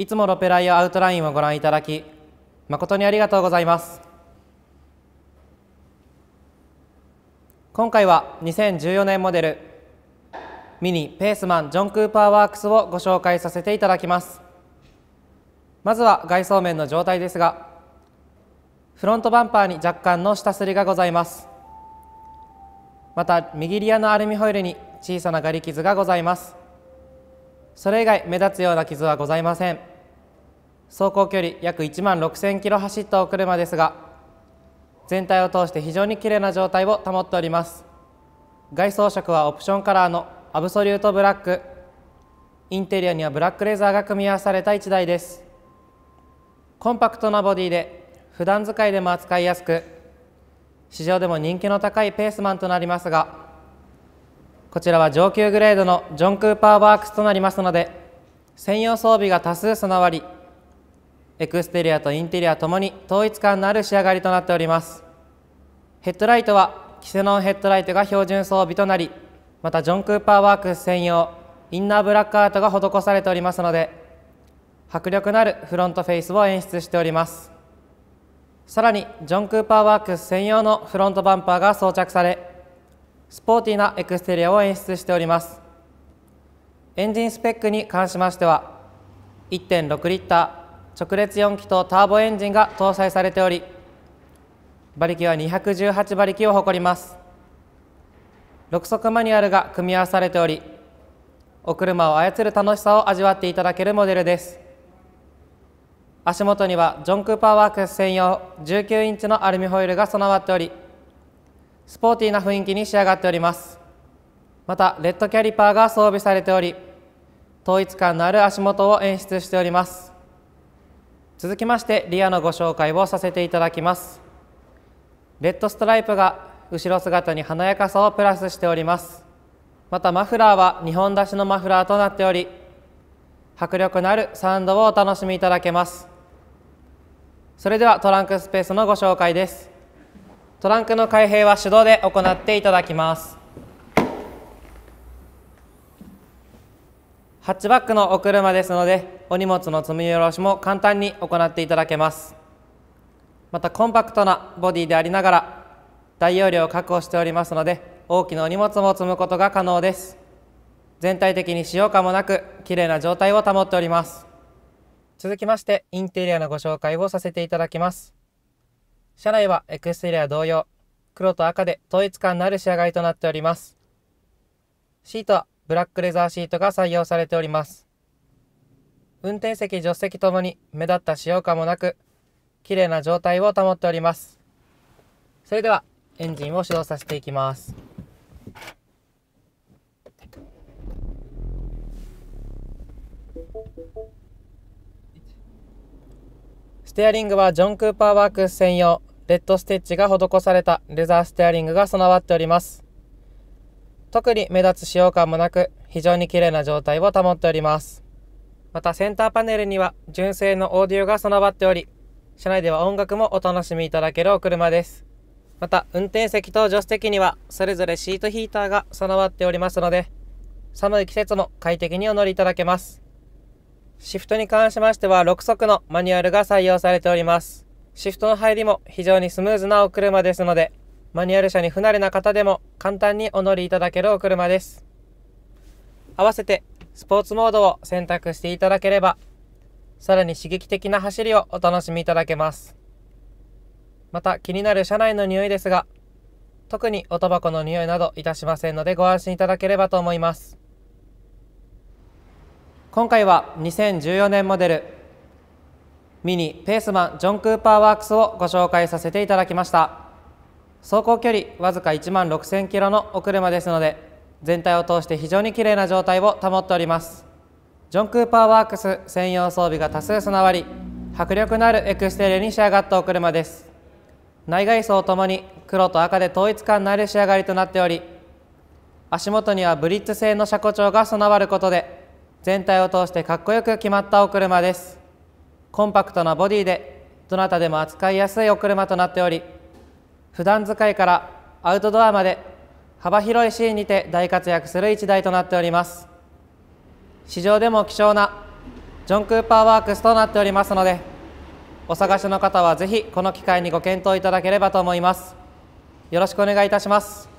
いつもロペライアアウトラインをご覧いただき誠にありがとうございます今回は2014年モデルミニペースマンジョン・クーパーワークスをご紹介させていただきますまずは外装面の状態ですがフロントバンパーに若干の下すりがございますまた右リアのアルミホイルに小さなガリ傷がございますそれ以外目立つような傷はございません走行距離約1万6000キロ走ったお車ですが全体を通して非常に綺麗な状態を保っております外装色はオプションカラーのアブソリュートブラックインテリアにはブラックレザーが組み合わされた1台ですコンパクトなボディで普段使いでも扱いやすく市場でも人気の高いペースマンとなりますがこちらは上級グレードのジョン・クーパーワークスとなりますので専用装備が多数備わりエクステリアとインテリアともに統一感のある仕上がりとなっておりますヘッドライトはキセノンヘッドライトが標準装備となりまたジョン・クーパーワークス専用インナーブラックアートが施されておりますので迫力のあるフロントフェイスを演出しておりますさらにジョン・クーパーワークス専用のフロントバンパーが装着されスポーティーなエクステリアを演出しておりますエンジンスペックに関しましては1.6リッター直列4気筒ターボエンジンが搭載されており馬力は218馬力を誇ります6速マニュアルが組み合わされておりお車を操る楽しさを味わっていただけるモデルです足元にはジョン・クーパーワークス専用19インチのアルミホイルが備わっておりスポーティーな雰囲気に仕上がっておりますまたレッドキャリパーが装備されており統一感のある足元を演出しております続きましてリアのご紹介をさせていただきますレッドストライプが後ろ姿に華やかさをプラスしておりますまたマフラーは2本出しのマフラーとなっており迫力のあるサウンドをお楽しみいただけますそれではトランクスペースのご紹介ですトランクの開閉は手動で行っていただきますハッチバックのお車ですのでお荷物の積み下ろしも簡単に行っていただけますまたコンパクトなボディでありながら大容量を確保しておりますので大きなお荷物も積むことが可能です全体的に使用感もなく綺麗な状態を保っております続きましてインテリアのご紹介をさせていただきます車内はエクステリア同様黒と赤で統一感のある仕上がりとなっておりますシートはブラックレザーシートが採用されております。運転席、助手席ともに目立った使用感もなく、綺麗な状態を保っております。それでは、エンジンを始動させていきます。ステアリングはジョン・クーパーワークス専用レッドステッチが施されたレザーステアリングが備わっております。特に目立つ使用感もなく、非常に綺麗な状態を保っております。またセンターパネルには純正のオーディオが備わっており、車内では音楽もお楽しみいただけるお車です。また、運転席と助手席には、それぞれシートヒーターが備わっておりますので、寒い季節も快適にお乗りいただけます。シフトに関しましては、6速のマニュアルが採用されております。シフトの入りも非常にスムーズなお車ですので、マニュアル車に不慣れな方でも簡単にお乗りいただけるお車です。合わせてスポーツモードを選択していただければ、さらに刺激的な走りをお楽しみいただけます。また気になる車内の匂いですが、特におタバコの匂いなどいたしませんのでご安心いただければと思います。今回は2014年モデルミニペースマンジョン・クーパーワークスをご紹介させていただきました。走行距離わずか1万6000キロのお車ですので全体を通して非常に綺麗な状態を保っておりますジョン・クーパーワークス専用装備が多数備わり迫力のあるエクステリアに仕上がったお車です内外装ともに黒と赤で統一感のある仕上がりとなっており足元にはブリッツ製の車庫調が備わることで全体を通してかっこよく決まったお車ですコンパクトなボディでどなたでも扱いやすいお車となっており普段使いからアウトドアまで幅広いシーンにて大活躍する一台となっております市場でも希少なジョン・クーパーワークスとなっておりますのでお探しの方はぜひこの機会にご検討いただければと思いますよろしくお願いいたします